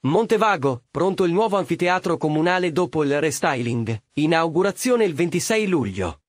Montevago, pronto il nuovo anfiteatro comunale dopo il restyling. Inaugurazione il 26 luglio.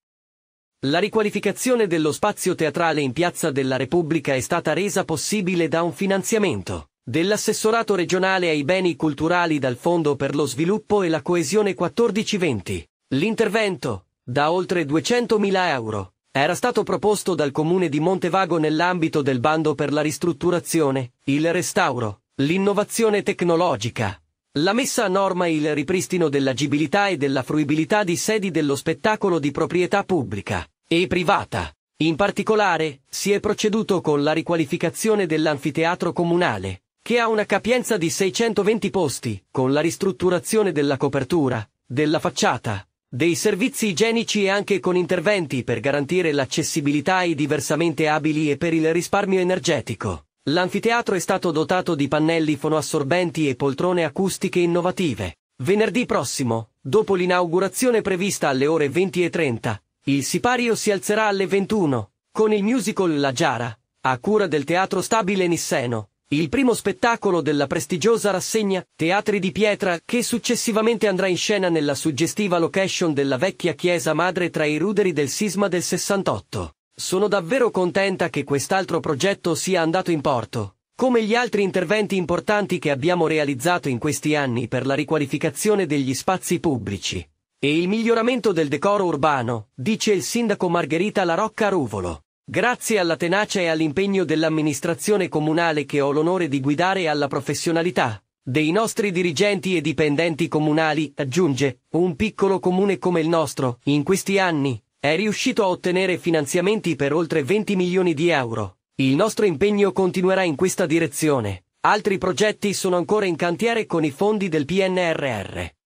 La riqualificazione dello spazio teatrale in Piazza della Repubblica è stata resa possibile da un finanziamento dell'assessorato regionale ai beni culturali dal Fondo per lo sviluppo e la coesione 14-20. L'intervento, da oltre 200.000 euro, era stato proposto dal comune di Montevago nell'ambito del bando per la ristrutturazione, il restauro L'innovazione tecnologica. La messa a norma e il ripristino dell'agibilità e della fruibilità di sedi dello spettacolo di proprietà pubblica e privata. In particolare, si è proceduto con la riqualificazione dell'anfiteatro comunale, che ha una capienza di 620 posti, con la ristrutturazione della copertura, della facciata, dei servizi igienici e anche con interventi per garantire l'accessibilità ai diversamente abili e per il risparmio energetico. L'anfiteatro è stato dotato di pannelli fonoassorbenti e poltrone acustiche innovative. Venerdì prossimo, dopo l'inaugurazione prevista alle ore 20.30, il sipario si alzerà alle 21, con il musical La Giara, a cura del Teatro Stabile Nisseno, il primo spettacolo della prestigiosa rassegna Teatri di Pietra che successivamente andrà in scena nella suggestiva location della vecchia chiesa madre tra i ruderi del sisma del 68. Sono davvero contenta che quest'altro progetto sia andato in porto. Come gli altri interventi importanti che abbiamo realizzato in questi anni per la riqualificazione degli spazi pubblici e il miglioramento del decoro urbano, dice il sindaco Margherita Larocca Ruvolo. Grazie alla tenacia e all'impegno dell'amministrazione comunale che ho l'onore di guidare e alla professionalità dei nostri dirigenti e dipendenti comunali, aggiunge, un piccolo comune come il nostro, in questi anni, è riuscito a ottenere finanziamenti per oltre 20 milioni di euro. Il nostro impegno continuerà in questa direzione. Altri progetti sono ancora in cantiere con i fondi del PNRR.